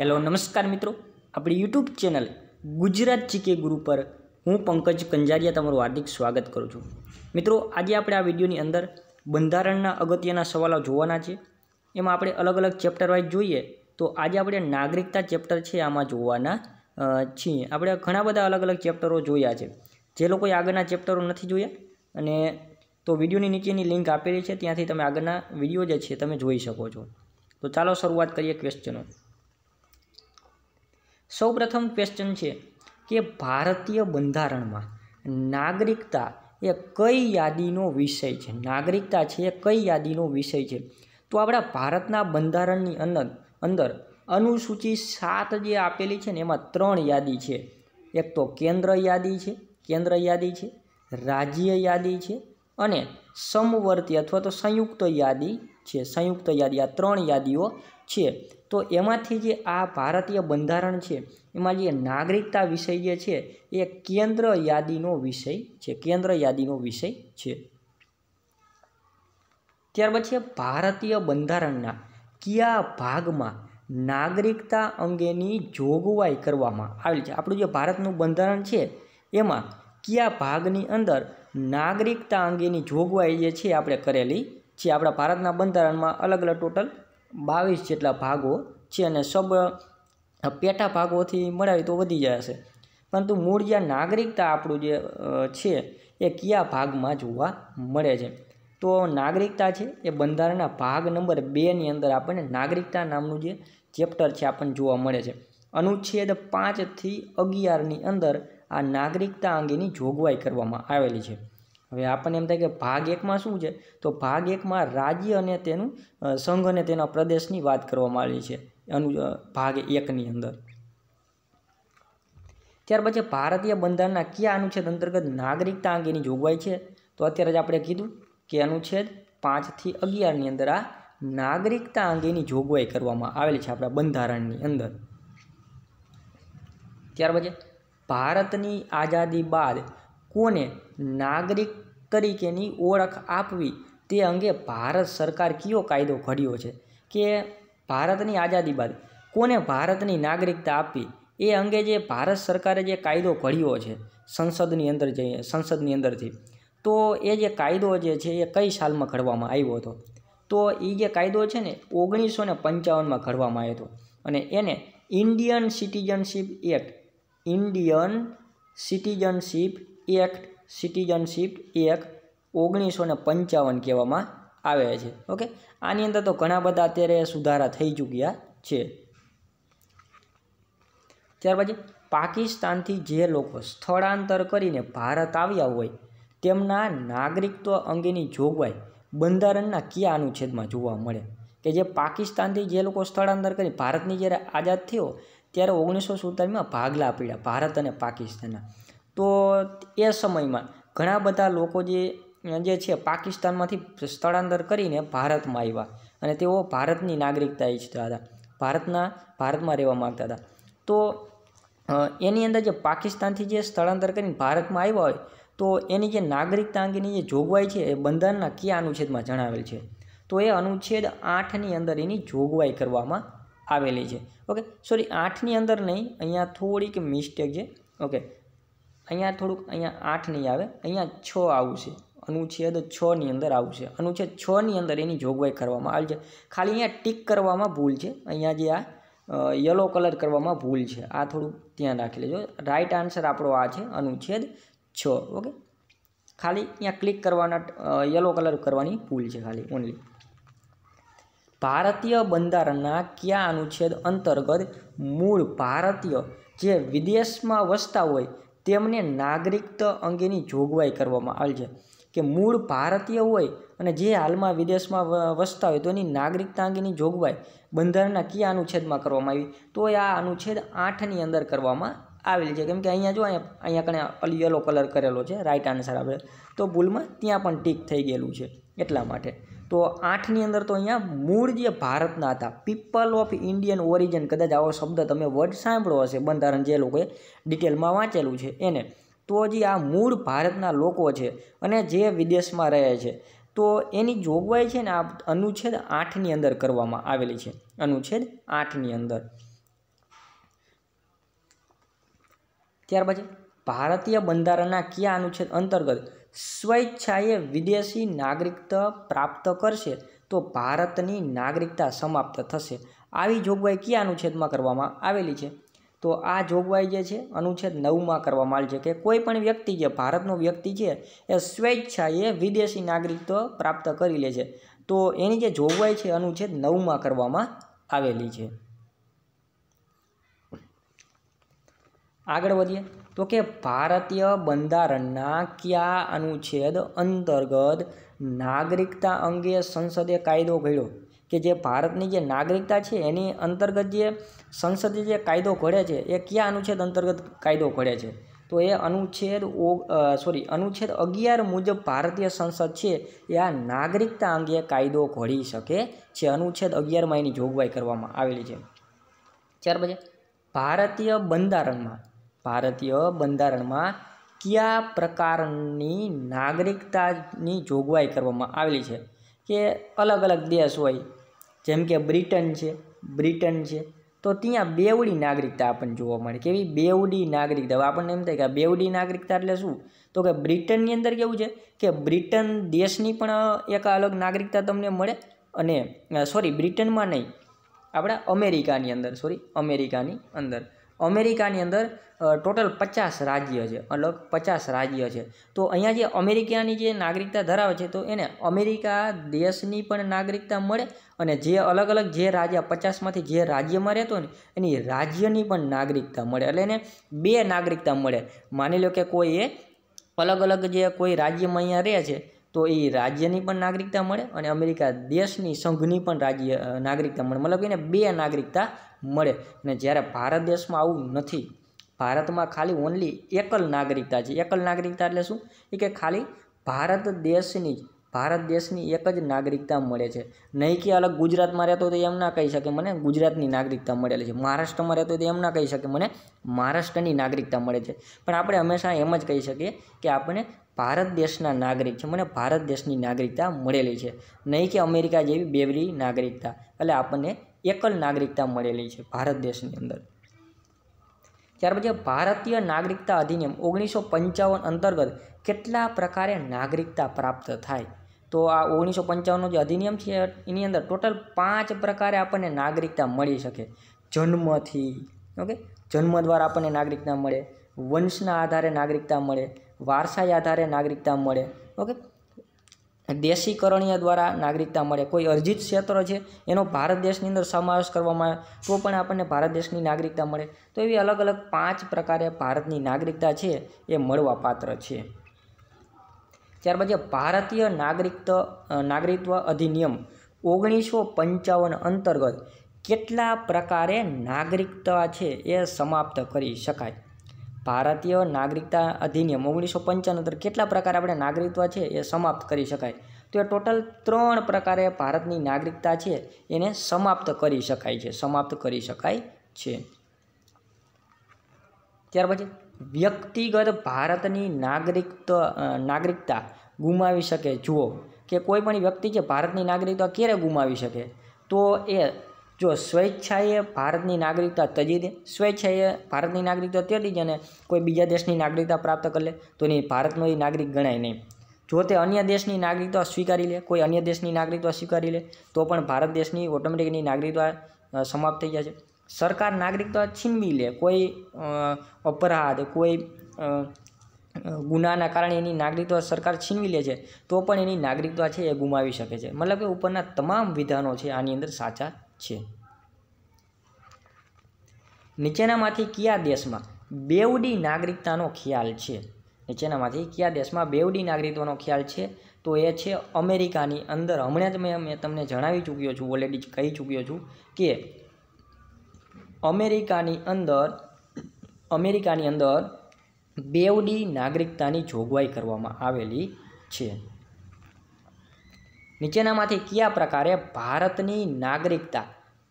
hello નમસ્કાર મિત્રો આપણી યુટ્યુબ ચેનલ ગુજરાત જીકે ગુરુ પર હું પંકજ કંજારિયા તમારું હાર્દિક સ્વાગત કરું છું મિત્રો આજે આપણે આ વિડીયોની અંદર બંધારણના અગત્યના સવાલો જોવાના છે એમાં આપણે અલગ અલગ ચેપ્ટર જોઈએ તો આજે આપણે નાગરિકતા ચેપ્ટર છે આમાં જોવાના છીએ આપણે ઘણા બધા અલગ અલગ ચેપ્ટરો જોયા છે જે લોકોએ આગળના ચેપ્ટરો નથી જોયા અને તો વિડીયોની નીચેની લિંક આપેલી છે ત્યાંથી તમે આગળના વિડીયો જે છે તમે જોઈ શકો છો તો ચાલો શરૂઆત કરીએ ક્વેશ્ચનો સૌપ્રથમ ક્વેશ્ચન છે કે ભારતીય બંધારણમાં નાગરિકતા એ કઈ યાદીનો વિષય છે નાગરિકતા છે એ કઈ યાદીનો વિષય છે તો આપણા ભારતના બંધારણની અંદર અંદર અનુસૂચિ સાત જે આપેલી છે ને એમાં ત્રણ યાદી છે એક તો કેન્દ્ર યાદી છે કેન્દ્ર યાદી છે રાજ્ય યાદી છે અને સમવર્તી અથવા તો સંયુક્ત યાદી છે સંયુક્ત યાદી આ ત્રણ યાદીઓ છે તો એમાંથી જે આ ભારતીય બંધારણ છે એમાં જે નાગરિકતા વિષય જે છે એ કેન્દ્ર યાદીનો વિષય છે કેન્દ્ર યાદીનો વિષય છે ત્યાર પછી ભારતીય બંધારણના કયા ભાગમાં નાગરિકતા અંગેની જોગવાઈ કરવામાં આવેલી છે આપણું જે ભારતનું બંધારણ છે એમાં કયા ભાગની અંદર નાગરિકતા અંગેની જોગવાઈ જે છે આપણે કરેલી છે આપણા ભારતના બંધારણમાં અલગ અલગ ટોટલ બાવીસ જેટલા ભાગો છે અને સબ પેટા ભાગોથી મળાવી તો વધી જશે પરંતુ મૂળ જે નાગરિકતા આપણું જે છે એ કયા ભાગમાં જોવા મળે છે તો નાગરિકતા છે એ બંધારણના ભાગ નંબર બેની અંદર આપણને નાગરિકતા નામનું જે ચેપ્ટર છે આપણને જોવા મળે છે અનુચ્છેદ પાંચથી અગિયારની અંદર આ નાગરિકતા અંગેની જોગવાઈ કરવામાં આવેલી છે હવે આપણને એમ થાય કે ભાગ એકમાં શું છે તો ભાગ એકમાં રાજ્ય અને તેનું સંઘ અને તેના પ્રદેશની વાત કરવામાં આવી છે અનુ ભાગ એકની અંદર ત્યાર પછી ભારતીય બંધારણના કયા અનુચ્છેદ અંતર્ગત નાગરિકતા અંગેની જોગવાઈ છે તો અત્યારે જ આપણે કીધું કે અનુચ્છેદ પાંચથી અગિયારની અંદર આ નાગરિકતા અંગેની જોગવાઈ કરવામાં આવેલી છે આપણા બંધારણની અંદર ત્યાર પછી ભારતની આઝાદી બાદ કોને નાગરિક તરીકેની ઓળખ આપવી તે અંગે ભારત સરકાર કયો કાયદો ઘડ્યો છે કે ભારતની આઝાદી બાદ કોને ભારતની નાગરિકતા આપવી એ અંગે જે ભારત સરકારે જે કાયદો ઘડ્યો છે સંસદની અંદર જઈએ સંસદની અંદરથી તો એ જે કાયદો જે છે એ કઈ સાલમાં ઘડવામાં આવ્યો હતો તો એ જે કાયદો છે ને ઓગણીસો ને પંચાવનમાં ઘડવામાં આવ્યો હતો અને એને Indian citizenship act Indian citizenship act citizenship act ઓગણીસો ને પંચાવન કહેવામાં આવે છે ઓકે આની અંદર તો ઘણા બધા અત્યારે સુધારા થઈ ચૂક્યા છે ત્યાર પછી પાકિસ્તાનથી જે લોકો સ્થળાંતર કરીને ભારત આવ્યા હોય તેમના નાગરિકત્વ અંગેની જોગવાઈ બંધારણના કયા અનુચ્છેદમાં જોવા મળે કે જે પાકિસ્તાનથી જે લોકો સ્થળાંતર કરી ભારતની જ્યારે આઝાદ થયો ત્યારે ઓગણીસો સુડતાલીસમાં ભાગલા પીડ્યા ભારત અને પાકિસ્તાનના તો એ સમયમાં ઘણા બધા લોકો જે જે છે પાકિસ્તાનમાંથી સ્થળાંતર કરીને ભારતમાં આવ્યા અને તેઓ ભારતની નાગરિકતા ઈચ્છતા હતા ભારતના ભારતમાં રહેવા માગતા હતા તો એની અંદર જે પાકિસ્તાનથી જે સ્થળાંતર કરીને ભારતમાં આવ્યા હોય તો એની જે નાગરિકતા અંગેની જે જોગવાઈ છે એ બંધારણના કયા અનુચ્છેદમાં જણાવેલ છે તો એ અનુચ્છેદ આઠની અંદર એની જોગવાઈ કરવામાં આવેલી છે ઓકે સોરી આઠની અંદર નહીં અહીંયા થોડીક મિસ્ટેક છે ઓકે અહીંયા થોડુંક અહીંયા આઠ નહીં આવે અહીંયા છ આવશે અનુચ્છેદ છની અંદર આવશે અનુચ્છેદ છની અંદર એની જોગવાઈ કરવામાં આવી છે ખાલી અહીંયા ટીક કરવામાં ભૂલ છે અહીંયા જે આ યલો કલર કરવામાં ભૂલ છે આ થોડુંક ધ્યાન રાખી લેજો રાઈટ આન્સર આપણો આ છે અનુચ્છેદ છ ઓકે ખાલી અહીંયા ક્લિક કરવાના યલો કલર કરવાની ભૂલ છે ખાલી ઓનલી ભારતીય બંધારણના કયા અનુચ્છેદ અંતર્ગત મૂળ ભારતીય જે વિદેશમાં વસતા હોય તેમને નાગરિકતા અંગેની જોગવાઈ કરવામાં આવી છે કે મૂળ ભારતીય હોય અને જે હાલમાં વિદેશમાં વસતા હોય તો એની નાગરિકતા અંગેની જોગવાઈ બંધારણના કયા અનુચ્છેદમાં કરવામાં આવી તો એ આ અનુચ્છેદ આઠની અંદર કરવામાં આવેલી છે કેમ કે અહીંયા જો અહીંયા અહીંયા કણે યલો કલર કરેલો છે રાઈટ આન્સર આપણે તો ભૂલમાં ત્યાં પણ ટીક થઈ ગયેલું છે એટલા માટે તો આઠની અંદર તો અહીંયા મૂળ જે ભારતના હતા પીપલ ઓફ ઇન્ડિયન ઓરિજિન કદાચ આવો શબ્દ તમે વર્ડ સાંભળો હશે બંધારણ જે લોકોએ ડિટેલમાં વાંચેલું છે એને તો જે આ મૂળ ભારતના લોકો છે અને જે વિદેશમાં રહે છે તો એની જોગવાઈ છે ને આ અનુચ્છેદ આઠની અંદર કરવામાં આવેલી છે અનુચ્છેદ આઠની અંદર ત્યાર પછી ભારતીય બંધારણના કયા અનુચ્છેદ અંતર્ગત સ્વેચ્છાએ વિદેશી નાગરિકતા પ્રાપ્ત કરશે તો ભારતની નાગરિકતા સમાપ્ત થશે આવી જોગવાઈ કયા અનુચ્છેદમાં કરવામાં આવેલી છે તો આ જોગવાઈ જે છે અનુચ્છેદ નવમાં કરવામાં આવેલી છે કે કોઈ પણ વ્યક્તિ જે ભારતનો વ્યક્તિ છે એ સ્વેચ્છાએ વિદેશી નાગરિકત્વ પ્રાપ્ત કરી લે છે તો એની જે જોગવાઈ છે અનુચ્છેદ નવમાં કરવામાં આવેલી છે આગળ વધીએ તો કે ભારતીય બંધારણના કયા અનુચ્છેદ અંતર્ગત નાગરિકતા અંગે સંસદે કાયદો ઘડ્યો કે જે ભારતની જે નાગરિકતા છે એની અંતર્ગત જે સંસદે જે કાયદો ઘડે છે એ કયા અનુચ્છેદ અંતર્ગત કાયદો ઘડે છે તો એ અનુચ્છેદ ઓ સોરી અનુચ્છેદ અગિયાર મુજબ ભારતીય સંસદ છે એ આ નાગરિકતા અંગે કાયદો ઘડી શકે છે અનુચ્છેદ અગિયારમાં એની જોગવાઈ કરવામાં આવેલી છે ત્યાર પછી ભારતીય બંધારણમાં ભારતીય બંધારણમાં કયા પ્રકારની નાગરિકતાની જોગવાઈ કરવામાં આવેલી છે કે અલગ અલગ દેશ હોય જેમ કે બ્રિટન છે બ્રિટન છે તો ત્યાં બેવડી નાગરિકતા આપણને જોવા મળે કેવી બેવડી નાગરિકતા હવે આપણને એમ થાય કે બેવડી નાગરિકતા એટલે શું તો કે બ્રિટનની અંદર કેવું છે કે બ્રિટન દેશની પણ એક અલગ નાગરિકતા તમને મળે અને સોરી બ્રિટનમાં નહીં આપણા અમેરિકાની અંદર સોરી અમેરિકાની અંદર અમેરિકાની અંદર ટોટલ પચાસ રાજ્ય છે અલગ પચાસ રાજ્ય છે તો અહીંયા જે અમેરિકાની જે નાગરિકતા ધરાવે છે તો એને અમેરિકા દેશની પણ નાગરિકતા મળે અને જે અલગ અલગ જે રાજ્ય પચાસમાંથી જે રાજ્યમાં રહેતો ને એની રાજ્યની પણ નાગરિકતા મળે એટલે એને બે નાગરિકતા મળે માની લો કે કોઈ એ અલગ અલગ જે કોઈ રાજ્યમાં અહીંયા રહે છે તો એ રાજ્યની પણ નાગરિકતા મળે અને અમેરિકા દેશની સંઘની પણ રાજ્ય નાગરિકતા મળે મતલબ એને બે નાગરિકતા મળે અને જ્યારે ભારત દેશમાં આવું નથી ભારતમાં ખાલી ઓનલી એકલ નાગરિકતા છે એકલ નાગરિકતા એટલે શું એ કે ખાલી ભારત દેશની જ ભારત દેશની એક જ નાગરિકતા મળે છે નહીં કે અલગ ગુજરાતમાં રહેતો તો એમ ના કહી શકે મને ગુજરાતની નાગરિકતા મળેલી છે મહારાષ્ટ્રમાં રહેતો તો એમ ના કહી શકે મને મહારાષ્ટ્રની નાગરિકતા મળે છે પણ આપણે હંમેશા એમ જ કહી શકીએ કે આપણે ભારત દેશના નાગરિક છે મને ભારત દેશની નાગરિકતા મળેલી છે નહીં કે અમેરિકા જેવી બેવરી નાગરિકતા એટલે આપણને એકલ નાગરિકતા મળેલી છે ભારત દેશની અંદર ત્યાર પછી ભારતીય નાગરિકતા અધિનિયમ ઓગણીસો પંચાવન અંતર્ગત કેટલા પ્રકારે નાગરિકતા પ્રાપ્ત થાય તો આ ઓગણીસો પંચાવનનો જે અધિનિયમ છે એની અંદર ટોટલ પાંચ પ્રકારે આપણને નાગરિકતા મળી શકે જન્મથી ઓકે જન્મ દ્વારા આપણને નાગરિકતા મળે વંશના આધારે નાગરિકતા મળે વારસાઈ આધારે નાગરિકતા મળે ઓકે દેશીકરણીય દ્વારા નાગરિકતા મળે કોઈ અરજીત ક્ષેત્ર છે એનો ભારત દેશની અંદર સમાવેશ કરવામાં આવે તો પણ આપણને ભારત દેશની નાગરિકતા મળે તો એવી અલગ અલગ પાંચ પ્રકારે ભારતની નાગરિકતા છે એ મળવા પાત્ર છે ત્યારબાદ છે ભારતીય નાગરિકત નાગરિકત્વ અધિનિયમ ઓગણીસો પંચાવન અંતર્ગત કેટલા પ્રકારે નાગરિકતા છે એ સમાપ્ત કરી શકાય ભારતીય નાગરિકતા અધિનિયમ ઓગણીસો પંચાણું કેટલા પ્રકાર આપણે નાગરિકત્વ છે એ સમાપ્ત કરી શકાય તો એ ટોટલ ત્રણ પ્રકારે ભારતની નાગરિકતા છે એને સમાપ્ત કરી શકાય છે સમાપ્ત કરી શકાય છે ત્યાર પછી વ્યક્તિગત ભારતની નાગરિકતા નાગરિકતા ગુમાવી શકે જુઓ કે કોઈ પણ વ્યક્તિ છે ભારતની નાગરિકતા ક્યારે ગુમાવી શકે તો એ જો સ્વેચ્છાએ ભારતની નાગરિકતા ત્યજી દે સ્વેચ્છાએ ભારતની નાગરિકતા ત્યજી જ અને કોઈ બીજા દેશની નાગરિકતા પ્રાપ્ત કરી લે તો એની ભારતનો એ નાગરિક ગણાય નહીં જો તે અન્ય દેશની નાગરિકતા સ્વીકારી લે કોઈ અન્ય દેશની નાગરિકતા સ્વીકારી લે તો પણ ભારત દેશની ઓટોમેટિકની નાગરિકતા સમાપ્ત થઈ જાય છે સરકાર નાગરિકતા છીનવી લે કોઈ અપરાધ કોઈ ગુનાના કારણે એની નાગરિકતા સરકાર છીનવી લે છે તો પણ એની નાગરિકતા છે એ ગુમાવી શકે છે મતલબ કે ઉપરના તમામ વિધાનો છે આની અંદર સાચા છે નીચેનામાંથી કયા દેશમાં બેવડી નાગરિકતાનો ખ્યાલ છે નીચેનામાંથી કયા દેશમાં બેવડી નાગરિકત્વનો ખ્યાલ છે તો એ છે અમેરિકાની અંદર હમણાં જ મેં તમને જણાવી ચૂક્યો છું ઓલરેડી કહી ચૂક્યો છું કે અમેરિકાની અંદર અમેરિકાની અંદર બેવડી નાગરિકતાની જોગવાઈ કરવામાં આવેલી છે નીચેનામાંથી કયા પ્રકારે ભારતની નાગરિકતા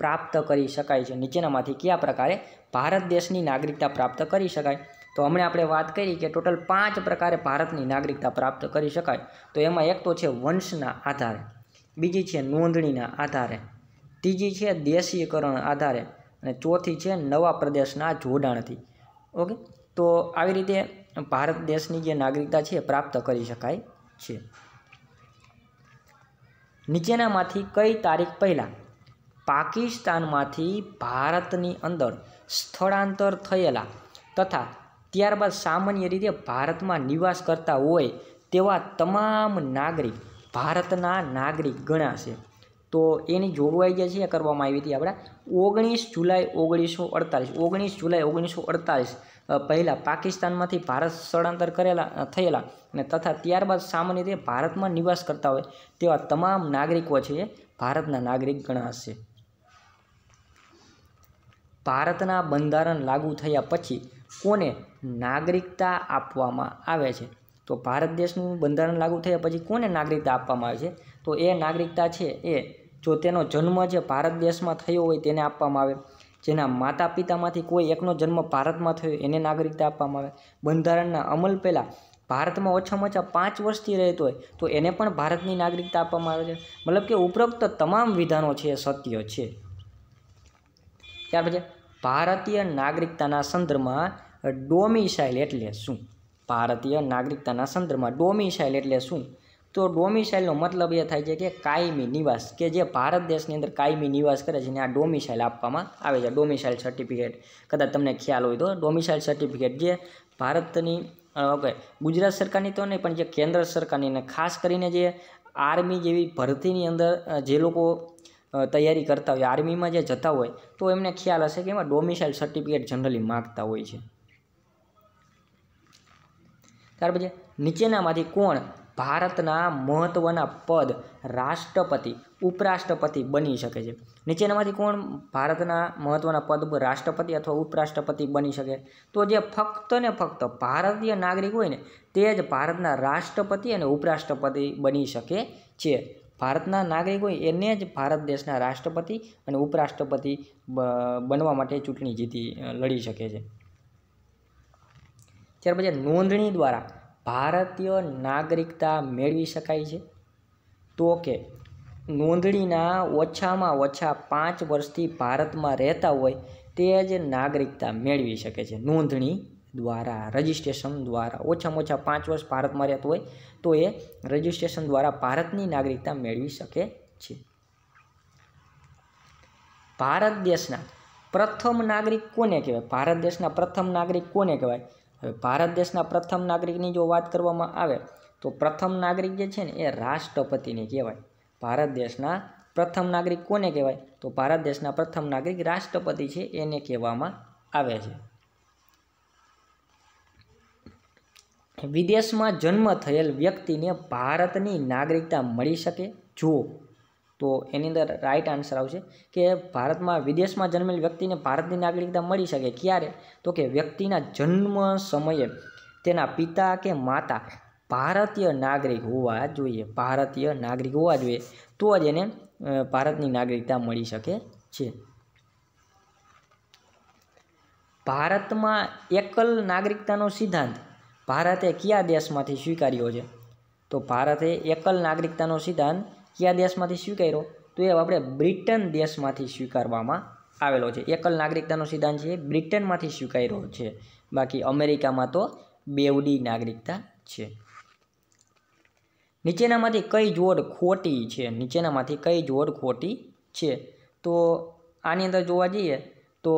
પ્રાપ્ત કરી શકાય છે નીચેનામાંથી કયા પ્રકારે ભારત દેશની નાગરિકતા પ્રાપ્ત કરી શકાય તો હમણાં આપણે વાત કરી કે ટોટલ પાંચ પ્રકારે ભારતની નાગરિકતા પ્રાપ્ત કરી શકાય તો એમાં એક તો છે વંશના આધારે બીજી છે નોંધણીના આધારે ત્રીજી છે દેશીયકરણ આધારે અને ચોથી છે નવા પ્રદેશના જોડાણથી ઓકે તો આવી રીતે ભારત દેશની જે નાગરિકતા છે પ્રાપ્ત કરી શકાય છે નીચેનામાંથી કઈ તારીખ પહેલાં પાકિસ્તાનમાંથી ભારતની અંદર સ્થળાંતર થયેલા તથા ત્યારબાદ સામાન્ય રીતે ભારતમાં નિવાસ કરતા હોય તેવા તમામ નાગરિક ભારતના નાગરિક ગણાશે તો એની જોગવાઈ જે છે એ કરવામાં આવી હતી આપણા ઓગણીસ જુલાઈ ઓગણીસો અડતાલીસ ઓગણીસ જુલાઈ ઓગણીસો અડતાલીસ પહેલાં પાકિસ્તાનમાંથી ભારત સ્થળાંતર કરેલા થયેલા અને તથા ત્યારબાદ સામાન્ય રીતે ભારતમાં નિવાસ કરતા હોય તેવા તમામ નાગરિકો છે એ ભારતના નાગરિક ગણાશે ભારતના બંધારણ લાગુ થયા પછી કોને નાગરિકતા આપવામાં આવે છે તો ભારત દેશનું બંધારણ લાગુ થયા પછી કોને નાગરિકતા આપવામાં આવે છે તો એ નાગરિકતા છે એ જો તેનો જન્મ જે ભારત દેશમાં થયો હોય તેને આપવામાં આવે જેના માતા પિતામાંથી કોઈ એકનો જન્મ ભારતમાં થયો એને નાગરિકતા આપવામાં આવે બંધારણના અમલ પહેલાં ભારતમાં ઓછામાં ઓછા પાંચ વર્ષથી રહેતો હોય તો એને પણ ભારતની નાગરિકતા આપવામાં આવે છે મતલબ કે ઉપરોક્ત તમામ વિધાનો છે સત્ય છે ત્યાર પછી ભારતીય નાગરિકતાના સંદર્ભમાં ડોમિસાઇલ એટલે શું ભારતીય નાગરિકતાના સંદર્ભમાં ડોમિસાઇલ એટલે શું તો ડોમિસાઇલનો મતલબ એ થાય છે કે કાયમી નિવાસ કે જે ભારત દેશની અંદર કાયમી નિવાસ કરે છે અને આ ડોમિસાઇલ આપવામાં આવે છે ડોમિસાઇલ સર્ટિફિકેટ કદાચ તમને ખ્યાલ હોય તો ડોમિસાઇલ સર્ટિફિકેટ જે ભારતની ઓકે ગુજરાત સરકારની તો નહીં પણ જે કેન્દ્ર સરકારની અને ખાસ કરીને જે આર્મી જેવી ભરતીની અંદર જે લોકો તૈયારી કરતા હોય આર્મીમાં જે જતા હોય તો એમને ખ્યાલ હશે કે એમાં ડોમિસાઇલ સર્ટિફિકેટ જનરલી માગતા હોય છે ત્યાર પછી નીચેનામાંથી કોણ ભારતના મહત્ત્વના પદ રાષ્ટ્રપતિ ઉપરાષ્ટ્રપતિ બની શકે છે નીચેનામાંથી કોણ ભારતના મહત્ત્વના પદ પર રાષ્ટ્રપતિ અથવા ઉપરાષ્ટ્રપતિ બની શકે તો જે ફક્ત ને ફક્ત ભારતીય નાગરિક હોય ને તે જ ભારતના રાષ્ટ્રપતિ અને ઉપરાષ્ટ્રપતિ બની શકે છે ભારતના નાગરિક હોય એને જ ભારત દેશના રાષ્ટ્રપતિ અને ઉપરાષ્ટ્રપતિ બનવા માટે ચૂંટણી જીતી લડી શકે છે ત્યાર પછી નોંધણી દ્વારા ભારતીય નાગરિકતા મેળવી શકાય છે તો કે નોંધણીના ઓછામાં ઓછા પાંચ વર્ષથી ભારતમાં રહેતા હોય તે જ નાગરિકતા મેળવી શકે છે નોંધણી દ્વારા રજિસ્ટ્રેશન દ્વારા ઓછામાં ઓછા પાંચ વર્ષ ભારતમાં રહેતું હોય તો એ રજિસ્ટ્રેશન દ્વારા ભારતની નાગરિકતા મેળવી શકે છે ભારત દેશના પ્રથમ નાગરિક કોને કહેવાય ભારત દેશના પ્રથમ નાગરિક કોને કહેવાય હવે ભારત દેશના પ્રથમ નાગરિકની જો વાત કરવામાં આવે તો પ્રથમ નાગરિક જે છે ને એ રાષ્ટ્રપતિને કહેવાય ભારત દેશના પ્રથમ નાગરિક કોને કહેવાય તો ભારત દેશના પ્રથમ નાગરિક રાષ્ટ્રપતિ છે એને કહેવામાં આવે છે વિદેશમાં જન્મ થયેલ વ્યક્તિને ભારતની નાગરિકતા મળી શકે જુઓ તો એની અંદર રાઇટ આન્સર આવશે કે ભારતમાં વિદેશમાં જન્મેલ વ્યક્તિને ભારતની નાગરિકતા મળી શકે ક્યારે તો કે વ્યક્તિના જન્મ સમયે તેના પિતા કે માતા ભારતીય નાગરિક હોવા જોઈએ ભારતીય નાગરિક હોવા જોઈએ તો જ એને ભારતની નાગરિકતા મળી શકે છે ભારતમાં એકલ નાગરિકતાનો સિદ્ધાંત ભારતે કયા દેશમાંથી સ્વીકાર્યો છે તો ભારતે એકલ નાગરિકતાનો સિદ્ધાંત કયા દેશમાંથી સ્વીકાર્યો તો એ આપણે બ્રિટન દેશમાંથી સ્વીકારવામાં આવેલો છે એકલ નાગરિકતાનો સિદ્ધાંત છે એ બ્રિટનમાંથી સ્વીકાર્યો છે બાકી અમેરિકામાં તો બેવડી નાગરિકતા છે નીચેનામાંથી કઈ જોડ ખોટી છે નીચેનામાંથી કઈ જોડ ખોટી છે તો આની અંદર જોવા જઈએ તો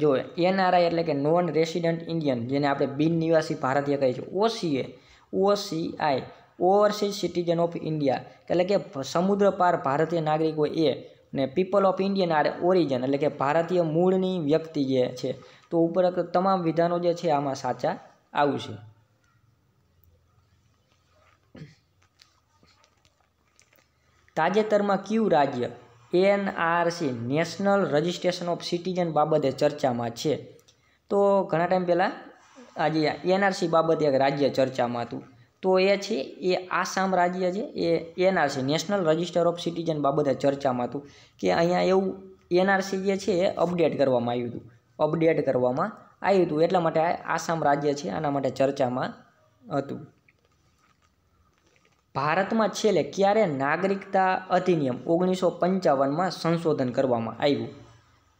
જો એનઆરઆઈ એટલે કે નોન રેસિડન્ટ ઇન્ડિયન જેને આપણે બિન નિવાસી ભારતીય કહીએ છીએ OCA OCI overseas citizen of India એટલે કે સમુદ્ર પાર ભારતીય નાગરિકો એ ને people of Indian are origin એટલે કે ભારતીય મૂળની વ્યક્તિ જે છે તો ઉપર તમામ વિધાનો જે છે આમાં સાચા આવશે તાજેતરમાં કયું રાજ્ય NRC national registration of citizen બાબતે ચર્ચામાં છે તો ઘણા ટાઈમ પહેલાં આજે એનઆરસી બાબતે એક રાજ્ય ચર્ચામાં હતું તો એ છે એ આસામ રાજ્ય છે એ NRC national register of citizen બાબતે ચર્ચામાં હતું કે અહીંયા એવું એનઆરસી જે છે એ અપડેટ કરવામાં આવ્યું હતું અપડેટ કરવામાં આવ્યું હતું એટલા માટે આસામ રાજ્ય છે આના માટે ચર્ચામાં હતું ભારતમાં છેલ્લે ક્યારે નાગરિકતા અધિનિયમ ઓગણીસો પંચાવનમાં સંશોધન કરવામાં આવ્યું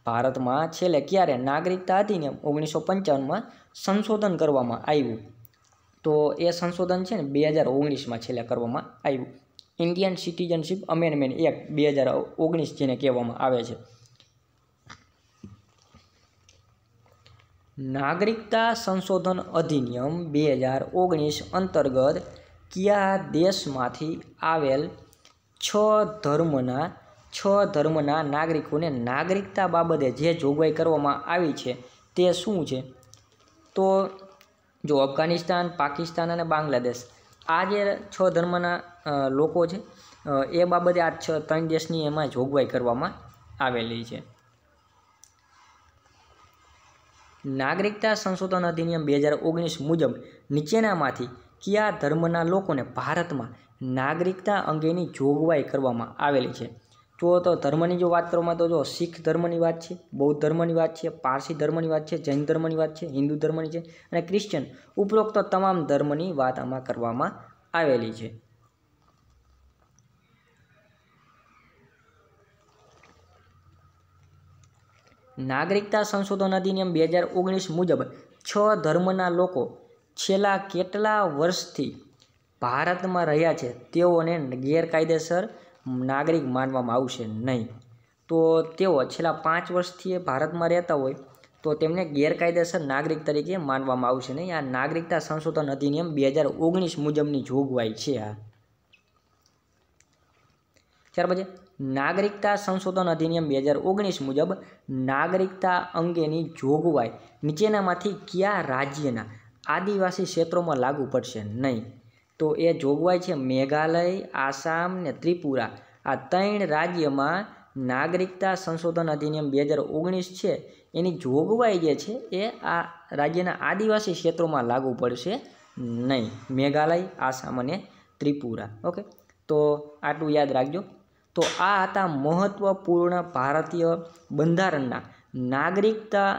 ભારતમાં છેલ્લે ક્યારે નાગરિકતા અધિનિયમ ઓગણીસો પંચાવનમાં સંશોધન કરવામાં આવ્યું તો એ સંશોધન છે ને બે હજાર ઓગણીસમાં છેલ્લે કરવામાં આવ્યું ઇન્ડિયન સિટીઝનશીપ અમેન્ડમેન્ટ એક્ટ બે હજાર ઓગણીસ જેને કહેવામાં આવે છે નાગરિકતા સંશોધન અધિનિયમ બે હજાર ઓગણીસ અંતર્ગત કયા દેશમાંથી આવેલ છ ધર્મના છ ધર્મના નાગરિકોને નાગરિકતા બાબતે જે જોગવાઈ કરવામાં આવી છે તે શું છે તો જો અફઘાનિસ્તાન પાકિસ્તાન અને બાંગ્લાદેશ આ જે છ ધર્મના લોકો છે એ બાબતે આ છ ત્રણ દેશની એમાં જોગવાઈ કરવામાં આવેલી છે નાગરિકતા સંશોધન અધિનિયમ બે હજાર ઓગણીસ મુજબ નીચેનામાંથી કયા ધર્મના લોકોને ભારતમાં નાગરિકતા અંગેની જોગવાઈ કરવામાં આવેલી છે જો તો ધર્મની જો વાત કરવામાં તો જો શીખ ધર્મની વાત છે બૌદ્ધ ધર્મની વાત છે પારસી ધર્મની વાત છે જૈન ધર્મની વાત છે હિન્દુ ધર્મની છે અને ક્રિશ્ચન ઉપરોક્ત તમામ ધર્મની વાત આમાં કરવામાં આવેલી છે નાગરિકતા સંશોધન અધિનિયમ બે હજાર ઓગણીસ મુજબ છ ધર્મના લોકો છેલ્લા કેટલા વર્ષથી ભારતમાં રહ્યા છે તેઓને ગેરકાયદેસર નાગરિક માનવામાં આવશે નહીં તો તેઓ છેલ્લા પાંચ વર્ષથી ભારતમાં રહેતા હોય તો તેમને ગેરકાયદેસર નાગરિક તરીકે માનવામાં આવશે નહીં આ નાગરિકતા સંશોધન અધિનિયમ બે હજાર ઓગણીસ મુજબની જોગવાઈ છે આ ત્યાર પછી નાગરિકતા સંશોધન અધિનિયમ બે હજાર ઓગણીસ મુજબ નાગરિકતા અંગેની જોગવાઈ નીચેનામાંથી કયા રાજ્યના આદિવાસી ક્ષેત્રોમાં લાગુ પડશે નહીં તો એ જોગવાઈ છે મેઘાલય આસામ ને ત્રિપુરા આ ત્રણ રાજ્યમાં નાગરિકતા સંશોધન અધિનિયમ બે હજાર ઓગણીસ છે એની જોગવાઈ જે છે એ આ રાજ્યના આદિવાસી ક્ષેત્રોમાં લાગુ પડશે નહીં મેઘાલય આસામ અને ત્રિપુરા ઓકે તો આટલું યાદ રાખજો તો આ હતા મહત્ત્વપૂર્ણ ભારતીય બંધારણના નાગરિકતા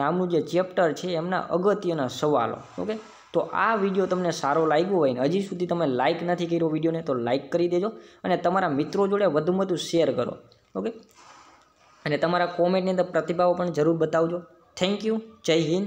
નામનું જે ચેપ્ટર છે એમના અગત્યના સવાલો ઓકે તો આ વિડીયો તમને સારો લાગ્યો હોય ને હજી સુધી તમે લાઇક નથી કર્યો વિડીયોને તો લાઇક કરી દેજો અને તમારા મિત્રો જોડે વધુમાં વધુ શેર કરો ઓકે અને તમારા કોમેન્ટની અંદર પ્રતિભાવો પણ જરૂર બતાવજો થેન્ક યુ જય હિન્દ